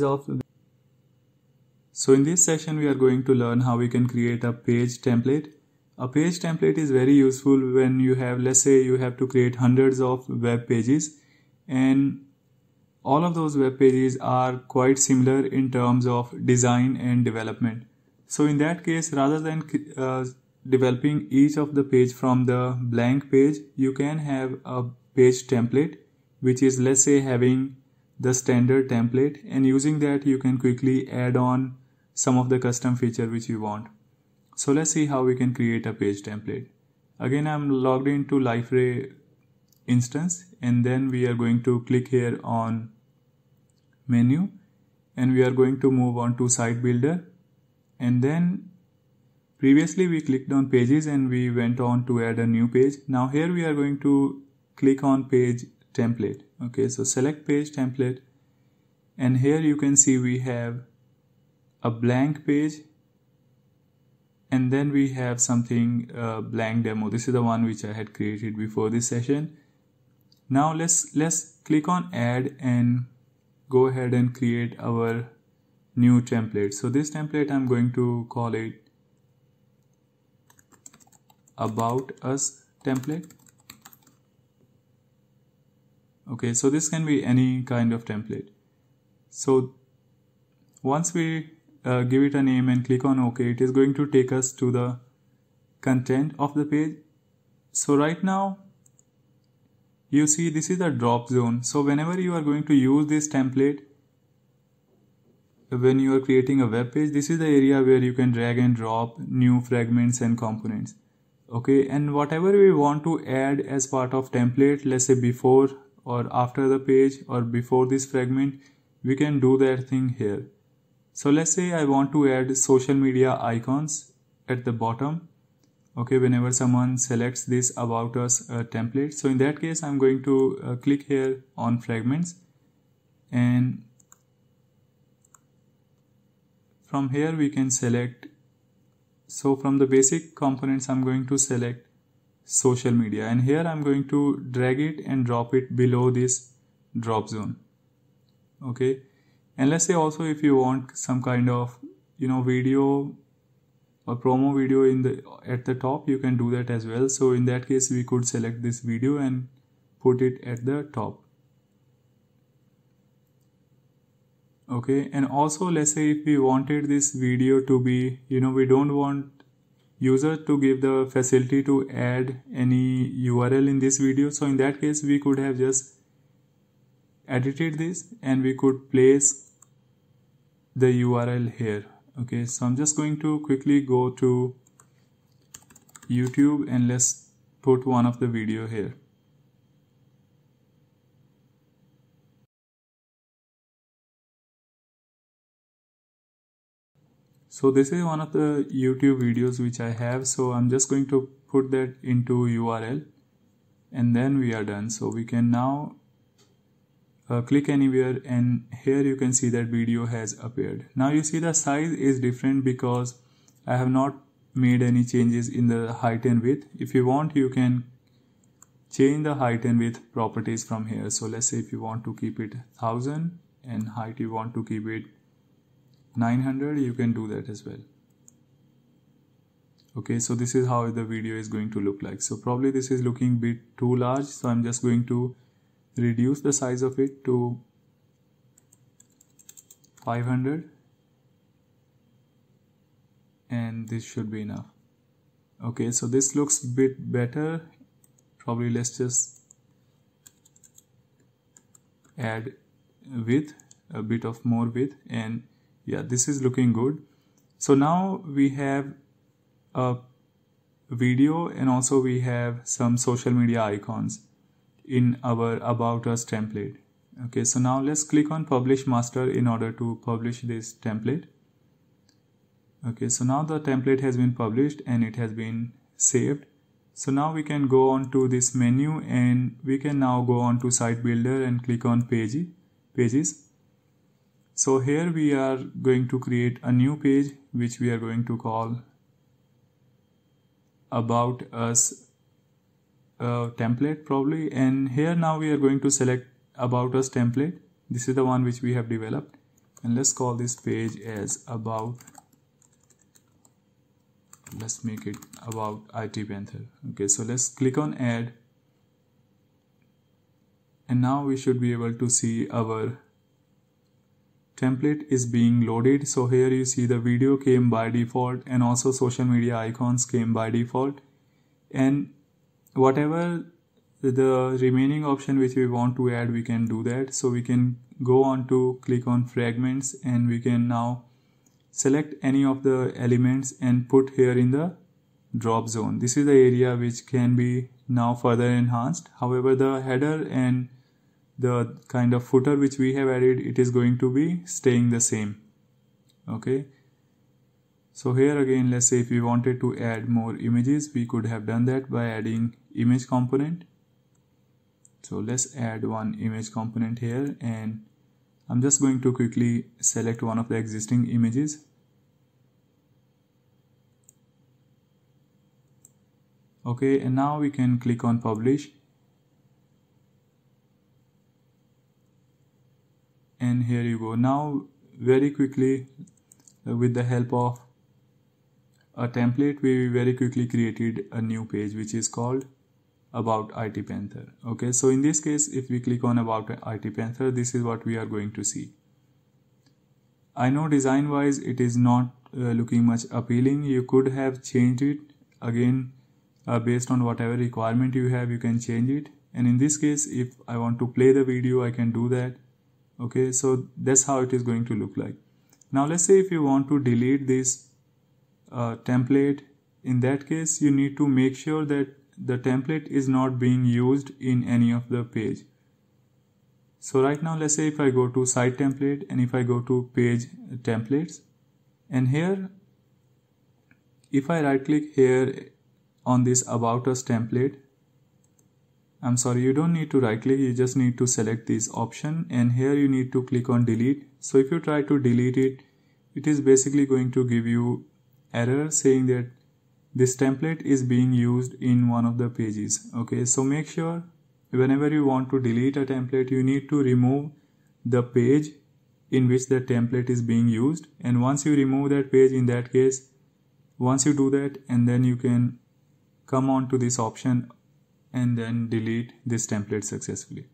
so in this session we are going to learn how we can create a page template a page template is very useful when you have let's say you have to create hundreds of web pages and all of those web pages are quite similar in terms of design and development so in that case rather than uh, developing each of the page from the blank page you can have a page template which is let's say having the standard template and using that you can quickly add on some of the custom feature which you want. So let's see how we can create a page template. Again I'm logged into Liferay instance and then we are going to click here on menu and we are going to move on to site builder and then previously we clicked on pages and we went on to add a new page now here we are going to click on page template okay so select page template and here you can see we have a blank page and then we have something uh, blank demo this is the one which I had created before this session now let's let's click on add and go ahead and create our new template so this template I'm going to call it about us template okay so this can be any kind of template so once we uh, give it a name and click on ok it is going to take us to the content of the page so right now you see this is a drop zone so whenever you are going to use this template when you are creating a web page this is the area where you can drag and drop new fragments and components okay and whatever we want to add as part of template let's say before or after the page or before this fragment we can do that thing here so let's say I want to add social media icons at the bottom okay whenever someone selects this about us uh, template so in that case I'm going to uh, click here on fragments and from here we can select so from the basic components I'm going to select social media and here I'm going to drag it and drop it below this drop zone okay and let's say also if you want some kind of you know video or promo video in the at the top you can do that as well so in that case we could select this video and put it at the top okay and also let's say if we wanted this video to be you know we don't want user to give the facility to add any URL in this video. So in that case, we could have just edited this and we could place the URL here. Okay, so I'm just going to quickly go to YouTube and let's put one of the video here. so this is one of the youtube videos which i have so i'm just going to put that into url and then we are done so we can now uh, click anywhere and here you can see that video has appeared now you see the size is different because i have not made any changes in the height and width if you want you can change the height and width properties from here so let's say if you want to keep it 1000 and height you want to keep it 900 you can do that as well okay so this is how the video is going to look like so probably this is looking bit too large so I'm just going to reduce the size of it to 500 and this should be enough okay so this looks bit better probably let's just add width a bit of more width and yeah this is looking good so now we have a video and also we have some social media icons in our about us template okay so now let's click on publish master in order to publish this template okay so now the template has been published and it has been saved so now we can go on to this menu and we can now go on to site builder and click on page pages so here we are going to create a new page which we are going to call about us uh, template probably and here now we are going to select about us template this is the one which we have developed and let's call this page as about let's make it about IT Panther okay so let's click on add and now we should be able to see our template is being loaded so here you see the video came by default and also social media icons came by default and whatever the remaining option which we want to add we can do that so we can go on to click on fragments and we can now select any of the elements and put here in the drop zone this is the area which can be now further enhanced however the header and the kind of footer which we have added it is going to be staying the same okay so here again let's say if we wanted to add more images we could have done that by adding image component so let's add one image component here and I'm just going to quickly select one of the existing images okay and now we can click on publish now very quickly uh, with the help of a template we very quickly created a new page which is called about IT Panther okay so in this case if we click on about IT Panther this is what we are going to see I know design wise it is not uh, looking much appealing you could have changed it again uh, based on whatever requirement you have you can change it and in this case if I want to play the video I can do that okay so that's how it is going to look like now let's say if you want to delete this uh, template in that case you need to make sure that the template is not being used in any of the page so right now let's say if I go to site template and if I go to page templates and here if I right click here on this about us template I'm sorry you don't need to right click you just need to select this option and here you need to click on delete so if you try to delete it it is basically going to give you error saying that this template is being used in one of the pages okay so make sure whenever you want to delete a template you need to remove the page in which the template is being used and once you remove that page in that case once you do that and then you can come on to this option and then delete this template successfully.